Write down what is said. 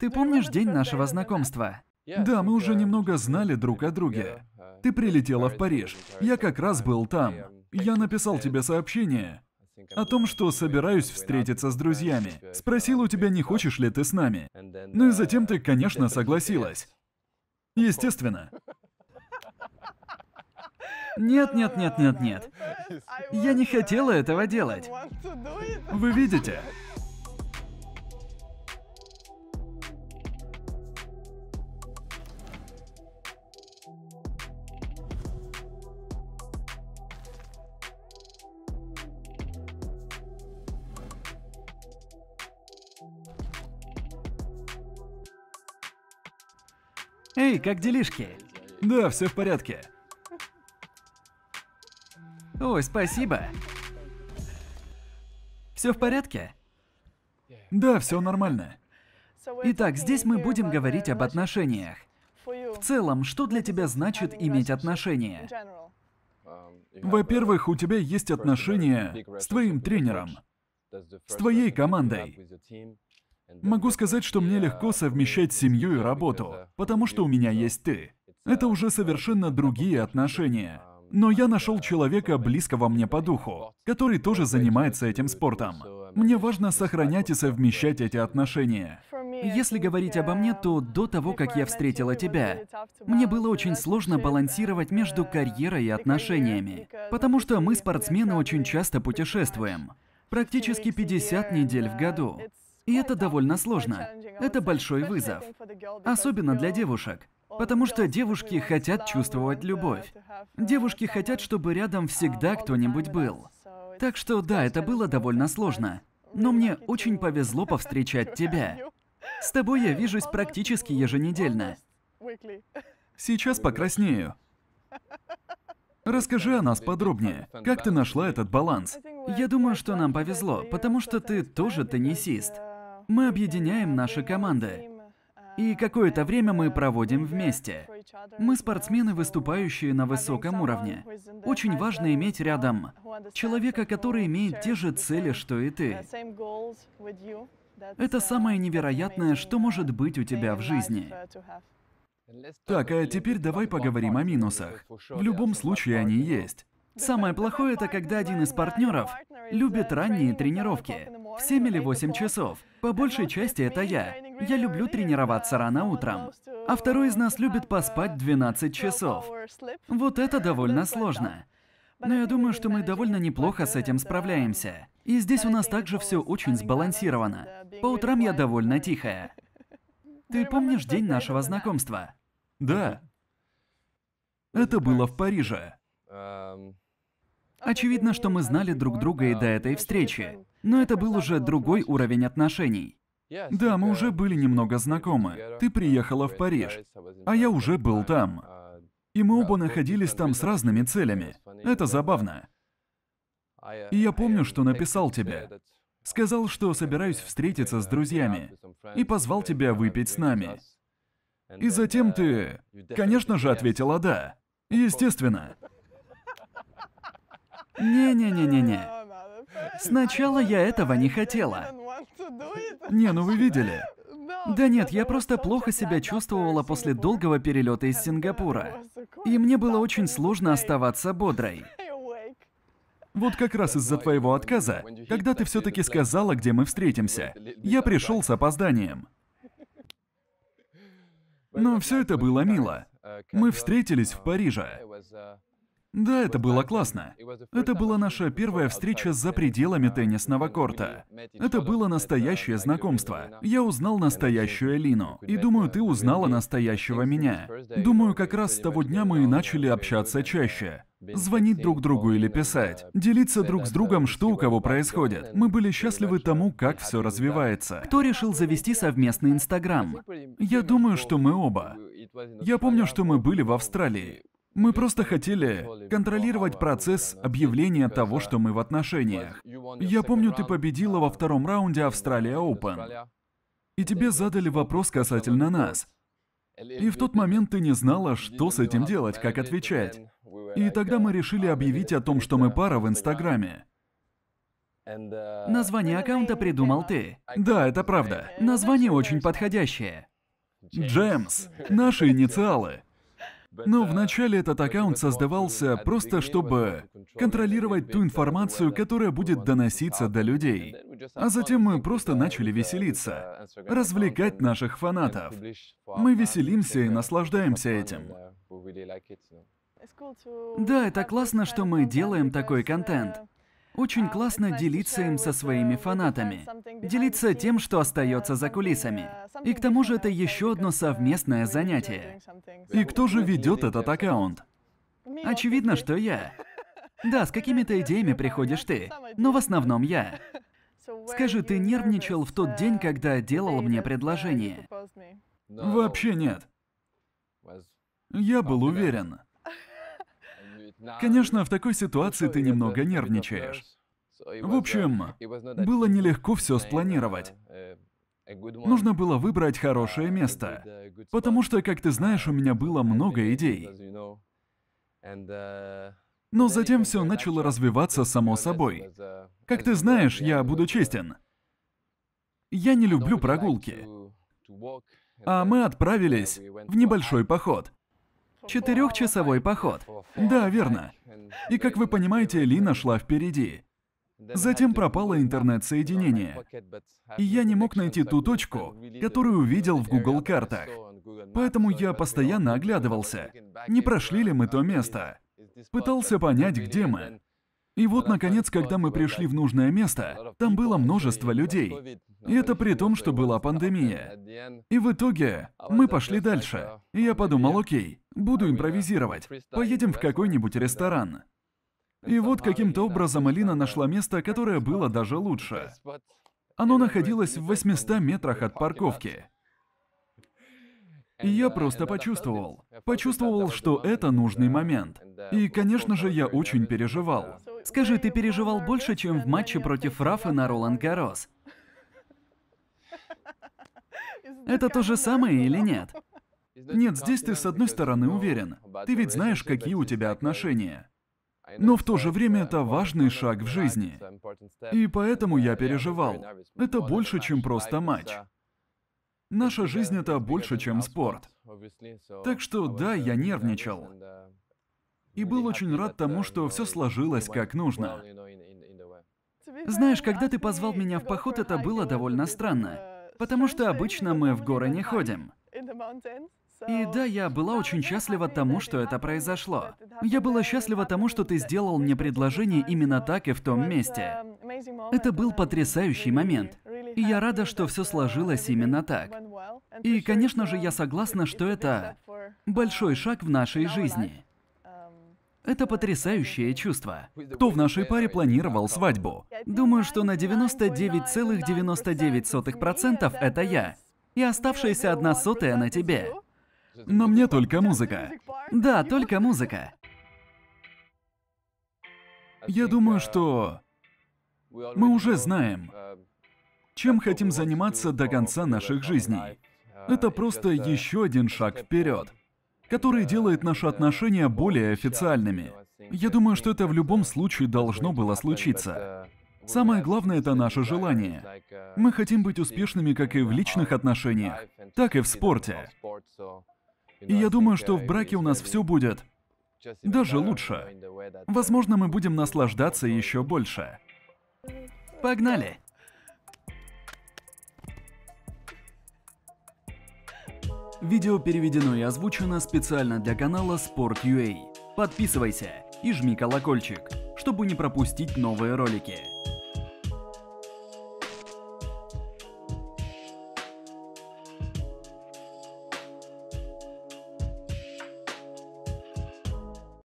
Ты ну, помнишь день нашего знакомства? Да, мы уже немного знали друг о друге. Ты прилетела в Париж. Я как раз был там. Я написал тебе сообщение о том, что собираюсь встретиться с друзьями. Спросил у тебя, не хочешь ли ты с нами. Ну и uh, затем ты, конечно, согласилась. Естественно. Нет, нет, нет, нет, нет. Я не хотела этого делать. Вы видите? Эй, как делишки? Да, все в порядке. Ой, спасибо. Все в порядке? Да, все нормально. Итак, здесь мы будем говорить об отношениях. В целом, что для тебя значит иметь отношения? Во-первых, у тебя есть отношения с твоим тренером, с твоей командой. Могу сказать, что мне легко совмещать семью и работу, потому что у меня есть ты. Это уже совершенно другие отношения. Но я нашел человека близкого мне по духу, который тоже занимается этим спортом. Мне важно сохранять и совмещать эти отношения. Если говорить обо мне, то до того, как я встретила тебя, мне было очень сложно балансировать между карьерой и отношениями, потому что мы, спортсмены, очень часто путешествуем. Практически 50 недель в году. И это довольно сложно. Это большой вызов. Особенно для девушек. Потому что девушки хотят чувствовать любовь. Девушки хотят, чтобы рядом всегда кто-нибудь был. Так что да, это было довольно сложно. Но мне очень повезло повстречать тебя. С тобой я вижусь практически еженедельно. Сейчас покраснею. Расскажи о нас подробнее. Как ты нашла этот баланс? Я думаю, что нам повезло, потому что ты тоже теннисист. Мы объединяем наши команды. И какое-то время мы проводим вместе. Мы спортсмены, выступающие на высоком уровне. Очень важно иметь рядом человека, который имеет те же цели, что и ты. Это самое невероятное, что может быть у тебя в жизни. Так, а теперь давай поговорим о минусах. В любом случае они есть. Самое плохое это когда один из партнеров любит ранние тренировки в 7 или 8 часов. По большей части это я. Я люблю тренироваться рано утром. А второй из нас любит поспать 12 часов. Вот это довольно сложно. Но я думаю, что мы довольно неплохо с этим справляемся. И здесь у нас также все очень сбалансировано. По утрам я довольно тихая. Ты помнишь день нашего знакомства? Да. Это было в Париже. Эм. Очевидно, что мы знали друг друга и до этой встречи. Но это был уже другой уровень отношений. Да, мы уже были немного знакомы. Ты приехала в Париж, а я уже был там. И мы оба находились там с разными целями. Это забавно. И я помню, что написал тебе. Сказал, что собираюсь встретиться с друзьями. И позвал тебя выпить с нами. И затем ты, конечно же, ответила «да». Естественно. Не-не-не-не-не. Сначала я этого не хотела. Не, ну вы видели. Да нет, я просто плохо себя чувствовала после долгого перелета из Сингапура. И мне было очень сложно оставаться бодрой. Вот как раз из-за твоего отказа, когда ты все-таки сказала, где мы встретимся, я пришел с опозданием. Но все это было мило. Мы встретились в Париже. Да, это было классно. Это была наша первая встреча за пределами теннисного корта. Это было настоящее знакомство. Я узнал настоящую Элину. И думаю, ты узнала настоящего меня. Думаю, как раз с того дня мы и начали общаться чаще. Звонить друг другу или писать. Делиться друг с другом, что у кого происходит. Мы были счастливы тому, как все развивается. Кто решил завести совместный Инстаграм? Я думаю, что мы оба. Я помню, что мы были в Австралии. Мы просто хотели контролировать процесс объявления того, что мы в отношениях. Я помню, ты победила во втором раунде Австралия Open. И тебе задали вопрос касательно нас. И в тот момент ты не знала, что с этим делать, как отвечать. И тогда мы решили объявить о том, что мы пара в Инстаграме. Название аккаунта придумал ты. Да, это правда. Название очень подходящее. Джемс. Наши инициалы. Ну, Но вначале этот аккаунт создавался просто, чтобы контролировать ту информацию, которая будет доноситься до людей. А затем мы просто начали веселиться, развлекать наших фанатов. Мы веселимся и наслаждаемся этим. Да, это классно, что мы делаем такой контент. Очень а, классно делиться им со своими фанатами, делиться тем, что остается за кулисами. И к тому же это еще одно совместное занятие. И кто же ведет этот аккаунт? Очевидно, что я. Да, с какими-то идеями приходишь ты, но в основном я. Скажи, ты нервничал в тот день, когда uh, делал мне предложение? Вообще нет. Я был уверен. Конечно, в такой ситуации ты немного нервничаешь. В общем, было нелегко все спланировать. Нужно было выбрать хорошее место, потому что, как ты знаешь, у меня было много идей. Но затем все начало развиваться само собой. Как ты знаешь, я буду честен. Я не люблю прогулки. А мы отправились в небольшой поход. Четырехчасовой поход. Да, верно. И как вы понимаете, Лина шла впереди. Затем пропало интернет-соединение. И я не мог найти ту точку, которую увидел в Google картах. Поэтому я постоянно оглядывался, не прошли ли мы то место. Пытался понять, где мы. И вот, наконец, когда мы пришли в нужное место, там было множество людей. И это при том, что была пандемия. И в итоге мы пошли дальше. И я подумал, окей, буду импровизировать. Поедем в какой-нибудь ресторан. И вот каким-то образом Алина нашла место, которое было даже лучше. Оно находилось в 800 метрах от парковки. И я просто почувствовал. Почувствовал, что это нужный момент. И, конечно же, я очень переживал. Скажи, ты переживал больше, чем в матче против Рафа на Ролан Гарос? Это то же самое или нет? Нет, здесь ты с одной стороны уверен. Ты ведь знаешь, какие у тебя отношения. Но в то же время это важный шаг в жизни. И поэтому я переживал. Это больше, чем просто матч. Наша жизнь — это больше, чем спорт. Так что да, я нервничал. И был очень рад тому, что все сложилось как нужно. Знаешь, когда ты позвал меня в поход, это было довольно странно. Потому что обычно мы в горы не ходим. И да, я была очень счастлива тому, что это произошло. Я была счастлива тому, что ты сделал мне предложение именно так и в том месте. Это был потрясающий момент. И я рада, что все сложилось именно так. И, конечно же, я согласна, что это большой шаг в нашей жизни. Это потрясающее чувство. Кто в нашей паре планировал свадьбу? Думаю, что на 99,99% ,99 это я. И оставшаяся одна сотая на тебе. Но мне только музыка. Да, только музыка. Я думаю, что мы уже знаем, чем хотим заниматься до конца наших жизней. Это просто еще один шаг вперед, который делает наши отношения более официальными. Я думаю, что это в любом случае должно было случиться. Самое главное это наше желание. Мы хотим быть успешными как и в личных отношениях, так и в спорте. И я думаю, что в браке у нас все будет даже лучше. Возможно, мы будем наслаждаться еще больше. Погнали! Видео переведено и озвучено специально для канала Sport.ua. Подписывайся и жми колокольчик, чтобы не пропустить новые ролики.